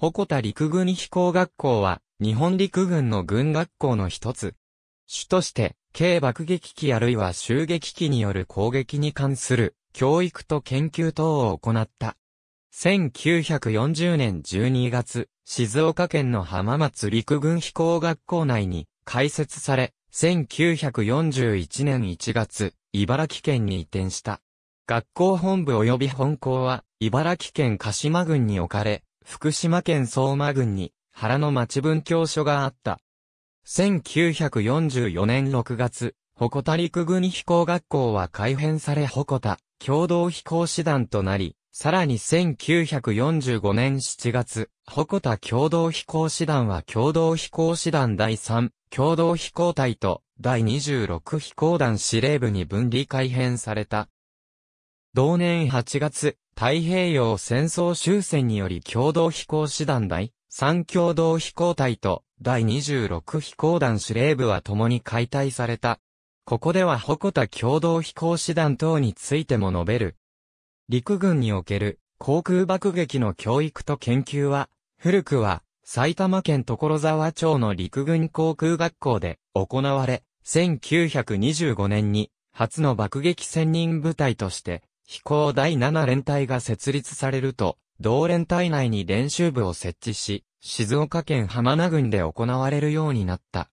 鉾田陸軍飛行学校は、日本陸軍の軍学校の一つ。主として、軽爆撃機あるいは襲撃機による攻撃に関する教育と研究等を行った。1940年12月、静岡県の浜松陸軍飛行学校内に開設され、1941年1月、茨城県に移転した。学校本部及び本校は、茨城県鹿島郡に置かれ、福島県相馬郡に原の町分教所があった。1944年6月、鉾田陸軍飛行学校は改編され鉾田共同飛行士団となり、さらに1945年7月、鉾田共同飛行士団は共同飛行士団第3共同飛行隊と第26飛行団司令部に分離改編された。同年8月、太平洋戦争終戦により共同飛行士団第3共同飛行隊と第26飛行団司令部は共に解体された。ここでは鉾田共同飛行士団等についても述べる。陸軍における航空爆撃の教育と研究は、古くは埼玉県所沢町の陸軍航空学校で行われ、1925年に初の爆撃専任部隊として飛行第7連隊が設立されると、同連隊内に練習部を設置し、静岡県浜名郡で行われるようになった。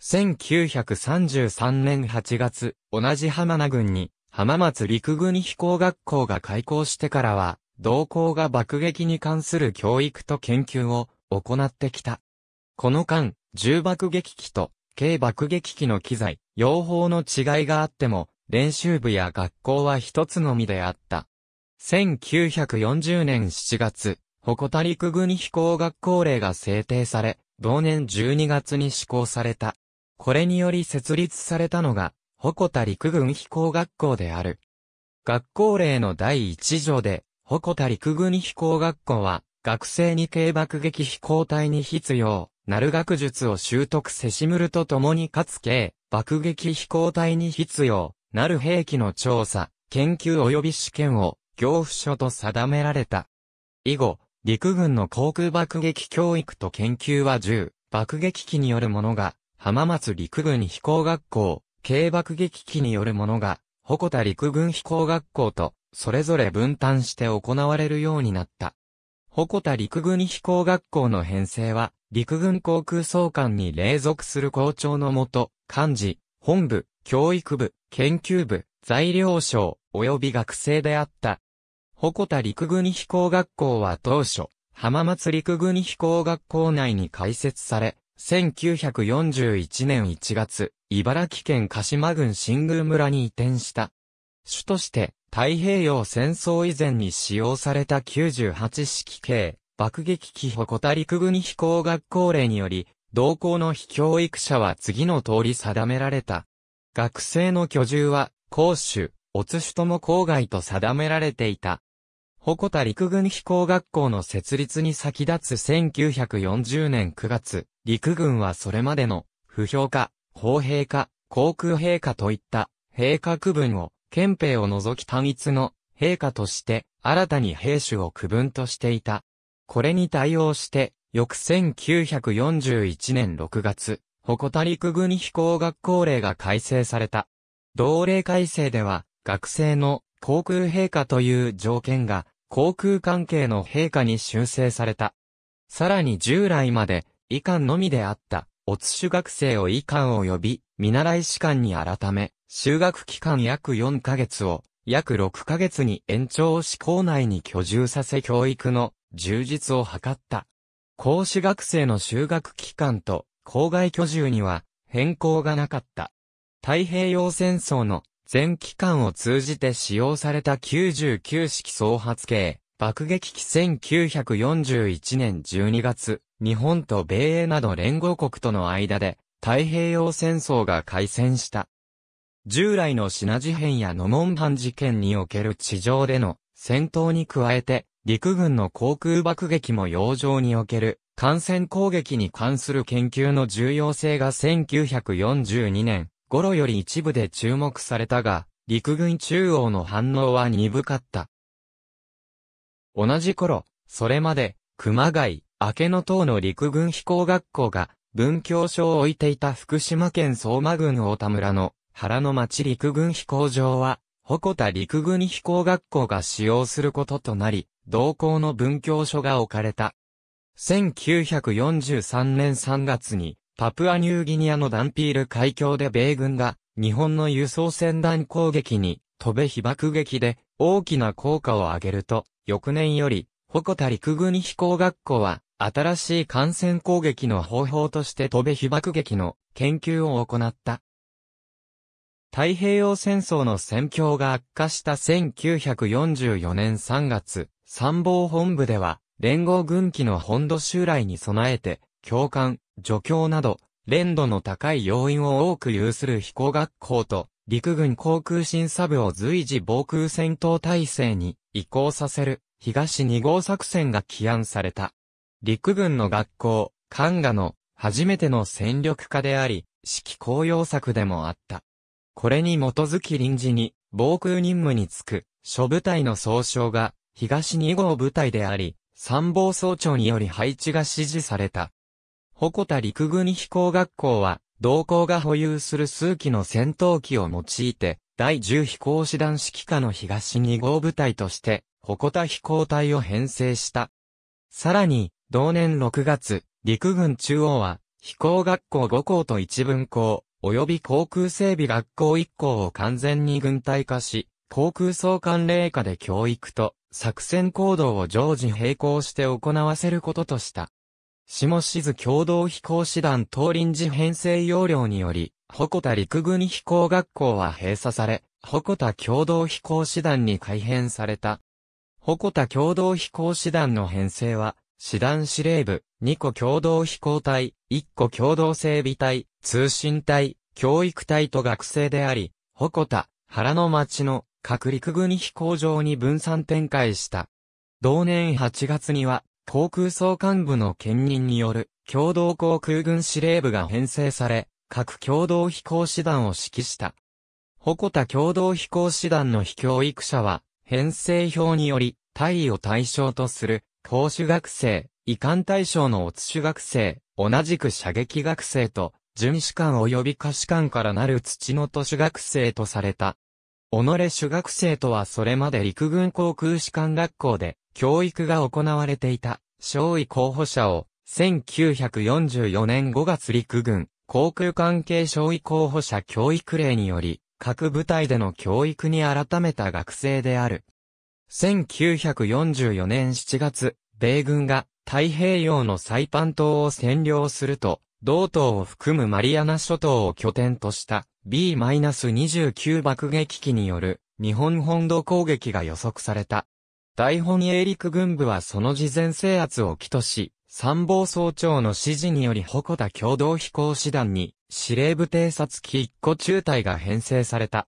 1933年8月、同じ浜名郡に、浜松陸軍飛行学校が開校してからは、同校が爆撃に関する教育と研究を行ってきた。この間、重爆撃機と軽爆撃機の機材、用法の違いがあっても、練習部や学校は一つのみであった。1940年7月、誇田陸軍飛行学校令が制定され、同年12月に施行された。これにより設立されたのが、鉾田陸軍飛行学校である。学校令の第一条で、鉾田陸軍飛行学校は、学生に軽爆撃飛行隊に必要、なる学術を習得せしむるとともにかつ軽、爆撃飛行隊に必要、なる兵器の調査、研究及び試験を、行府所と定められた。以後、陸軍の航空爆撃教育と研究は10、爆撃機によるものが、浜松陸軍飛行学校、軽爆撃機によるものが、鉾田陸軍飛行学校と、それぞれ分担して行われるようになった。鉾田陸軍飛行学校の編成は、陸軍航空総監に隷属する校長のもと、幹事、本部、教育部、研究部、材料省、及び学生であった。鉾田陸軍飛行学校は当初、浜松陸軍飛行学校内に開設され、1941年1月、茨城県鹿島郡新宮村に移転した。主として、太平洋戦争以前に使用された98式系、爆撃機鉾田陸軍飛行学校令により、同校の非教育者は次の通り定められた。学生の居住は、公主、おつしとも郊外と定められていた。鉾田陸軍飛行学校の設立に先立つ1940年9月、陸軍はそれまでの、不評化、砲兵化、航空兵下といった、兵下区分を、憲兵を除き単一の、兵科として、新たに兵種を区分としていた。これに対応して、翌1941年6月、鉾陸軍飛行学校令が改正された。同令改正では、学生の航空陛下という条件が、航空関係の陛下に修正された。さらに従来まで、医官のみであった、おつ主学生を以官を呼び、見習い士官に改め、修学期間約4ヶ月を、約6ヶ月に延長し校内に居住させ教育の充実を図った。講師学生の修学期間と郊外居住には変更がなかった。太平洋戦争の全期間を通じて使用された99式総発計、爆撃機1941年12月、日本と米英など連合国との間で太平洋戦争が開戦した。従来の品事変やノモンハン事件における地上での戦闘に加えて、陸軍の航空爆撃も洋上における感染攻撃に関する研究の重要性が1942年頃より一部で注目されたが、陸軍中央の反応は鈍かった。同じ頃、それまで、熊谷、明け等の陸軍飛行学校が、文教所を置いていた福島県相馬郡大田村の原の町陸軍飛行場は、鉾田陸軍飛行学校が使用することとなり、同校の文教所が置かれた。1943年3月に、パプアニューギニアのダンピール海峡で米軍が、日本の輸送船団攻撃に、飛べ被爆撃で、大きな効果を上げると、翌年より、鉾田陸軍飛行学校は、新しい艦船攻撃の方法として飛べ被爆撃の研究を行った。太平洋戦争の戦況が悪化した1944年3月、参謀本部では、連合軍機の本土襲来に備えて、教官、助教など、連度の高い要員を多く有する飛行学校と、陸軍航空審査部を随時防空戦闘体制に移行させる東2号作戦が起案された。陸軍の学校、漢画の初めての戦力化であり、指揮公用策でもあった。これに基づき臨時に防空任務につく諸部隊の総称が東2号部隊であり、参謀総長により配置が指示された。鉾田陸軍飛行学校は、同校が保有する数機の戦闘機を用いて、第10飛行士団指揮下の東2号部隊として、鉾田飛行隊を編成した。さらに、同年6月、陸軍中央は、飛行学校5校と1分校、及び航空整備学校1校を完全に軍隊化し、航空総管令下で教育と作戦行動を常時並行して行わせることとした。下静共同飛行士団東臨時編成要領により、鉾田陸軍飛行学校は閉鎖され、鉾田共同飛行士団に改編された。鉾田共同飛行士団の編成は、師団司令部、2個共同飛行隊、1個共同整備隊、通信隊、教育隊と学生であり、鉾田、原の町の各陸軍飛行場に分散展開した。同年8月には、航空総幹部の兼任による共同航空軍司令部が編成され、各共同飛行師団を指揮した。鉾田共同飛行師団の非教育者は、編成表により、大尉を対象とする、公主学生、遺憾対象の乙主学生、同じく射撃学生と、巡視官及び下士官からなる土の都市学生とされた。己主学生とはそれまで陸軍航空士官学校で教育が行われていた、少尉候補者を、1944年5月陸軍航空関係少尉候補者教育令により、各部隊での教育に改めた学生である。1944年7月、米軍が太平洋のサイパン島を占領すると、同島を含むマリアナ諸島を拠点とした B-29 爆撃機による日本本土攻撃が予測された。大本営陸軍部はその事前制圧を起とし、参謀総長の指示により鉾田共同飛行士団に司令部偵察機1個中隊が編成された。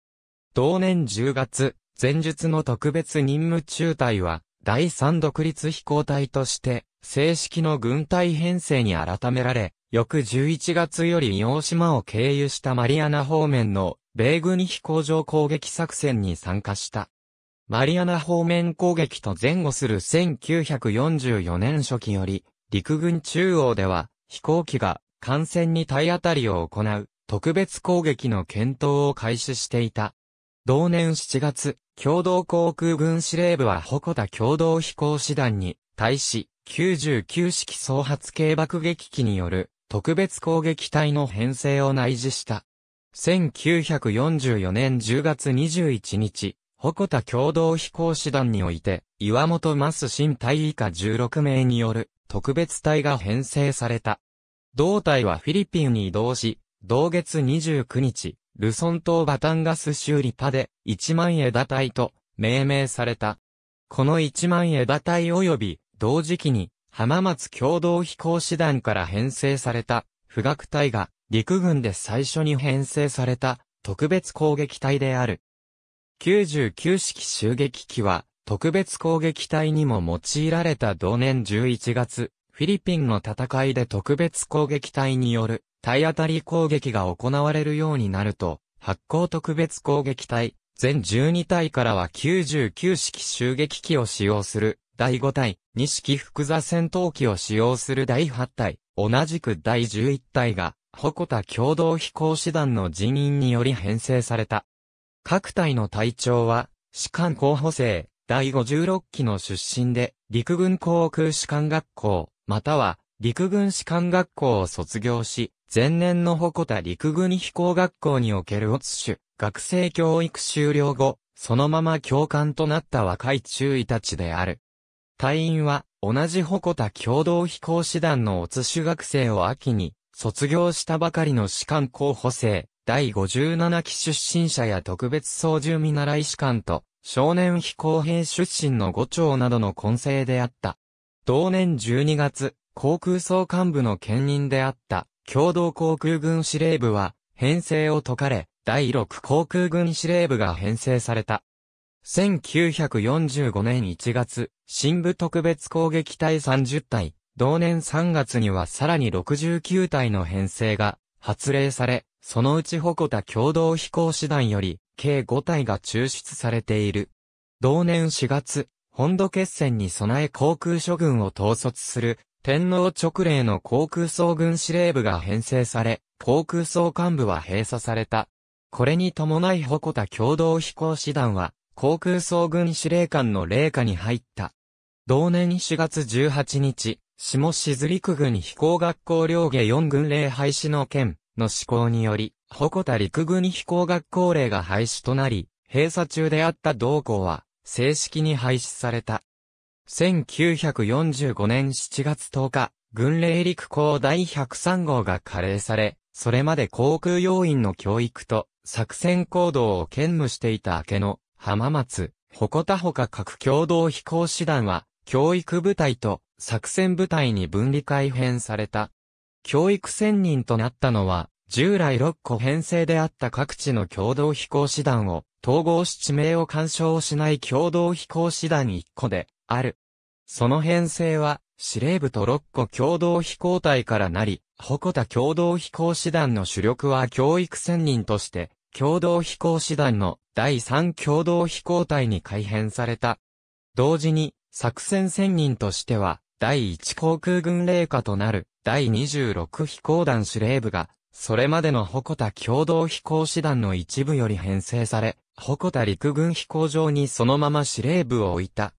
同年10月、前述の特別任務中隊は第3独立飛行隊として正式の軍隊編成に改められ、翌11月より硫黄島を経由したマリアナ方面の米軍飛行場攻撃作戦に参加した。マリアナ方面攻撃と前後する1944年初期より、陸軍中央では飛行機が艦船に体当たりを行う特別攻撃の検討を開始していた。同年7月、共同航空軍司令部は鉾田共同飛行士団に対し、99式総発系爆撃機による特別攻撃隊の編成を内示した。1944年10月21日、鉾田共同飛行士団において、岩本増新隊以下16名による特別隊が編成された。同隊はフィリピンに移動し、同月29日、ルソン島バタンガス修理パで1万枝隊と命名された。この1万枝隊及び同時期に浜松共同飛行士団から編成された、富岳隊が、陸軍で最初に編成された、特別攻撃隊である。99式襲撃機は、特別攻撃隊にも用いられた同年11月、フィリピンの戦いで特別攻撃隊による体当たり攻撃が行われるようになると、発光特別攻撃隊、全12隊からは99式襲撃機を使用する第5体、錦福座戦闘機を使用する第8体、同じく第11体が、鉾田共同飛行士団の人員により編成された。各体の隊長は、士官候補生、第56期の出身で、陸軍航空士官学校、または、陸軍士官学校を卒業し、前年の鉾田陸軍飛行学校におけるオツ種、学生教育終了後、そのまま教官となった若い中尉たちである。隊員は、同じ鉾田共同飛行士団のおつし学生を秋に、卒業したばかりの士官候補生、第57期出身者や特別操縦見習い士官と、少年飛行兵出身の五長などの混成であった。同年12月、航空総幹部の兼任であった、共同航空軍司令部は、編成を解かれ、第6航空軍司令部が編成された。1945年1月、新部特別攻撃隊30隊、同年3月にはさらに69隊の編成が発令され、そのうち鉾田共同飛行士団より、計5隊が抽出されている。同年4月、本土決戦に備え航空諸軍を統率する、天皇直令の航空総軍司令部が編成され、航空総幹部は閉鎖された。これに伴い鉾田共同飛行士団は、航空総軍司令官の霊下に入った。同年4月18日、下静陸軍飛行学校両下4軍令廃止の件の施行により、鉾田陸軍飛行学校令が廃止となり、閉鎖中であった同校は、正式に廃止された。1945年7月10日、軍令陸校第103号が加齢され、それまで航空要員の教育と作戦行動を兼務していた明けの浜松、鉾田ほか各共同飛行士団は、教育部隊と作戦部隊に分離改編された。教育専任となったのは、従来6個編成であった各地の共同飛行士団を、統合し地名を干渉しない共同飛行士団1個で、ある。その編成は、司令部と6個共同飛行隊からなり、鉾田共同飛行士団の主力は教育専任として、共同飛行士団の第3共同飛行隊に改編された。同時に、作戦専任としては、第1航空軍令下となる第26飛行団司令部が、それまでの鉾田共同飛行士団の一部より編成され、鉾田陸軍飛行場にそのまま司令部を置いた。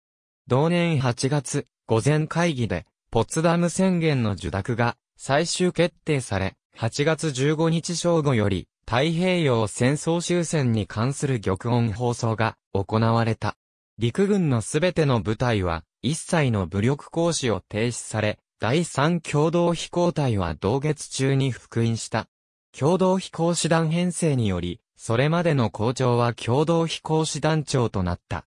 同年8月、午前会議で、ポツダム宣言の受諾が最終決定され、8月15日正午より、太平洋戦争終戦に関する玉音放送が行われた。陸軍のすべての部隊は、一切の武力行使を停止され、第三共同飛行隊は同月中に復員した。共同飛行士団編成により、それまでの校長は共同飛行士団長となった。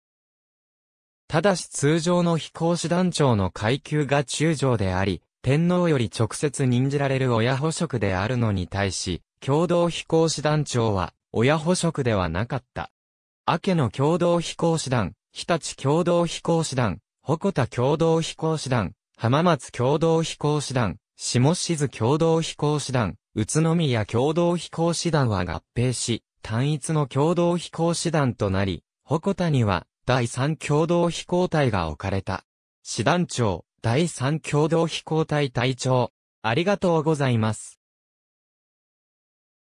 ただし通常の飛行士団長の階級が中将であり、天皇より直接任じられる親保職であるのに対し、共同飛行士団長は、親捕食ではなかった。明野共同飛行士団、日立共同飛行士団、鉾田共同飛行士団、浜松共同飛行士団、下静共同飛行士団、宇都宮共同飛行士団は合併し、単一の共同飛行士団となり、鉾田には、第三共同飛行隊が置かれた。師団長、第三共同飛行隊隊長、ありがとうございます。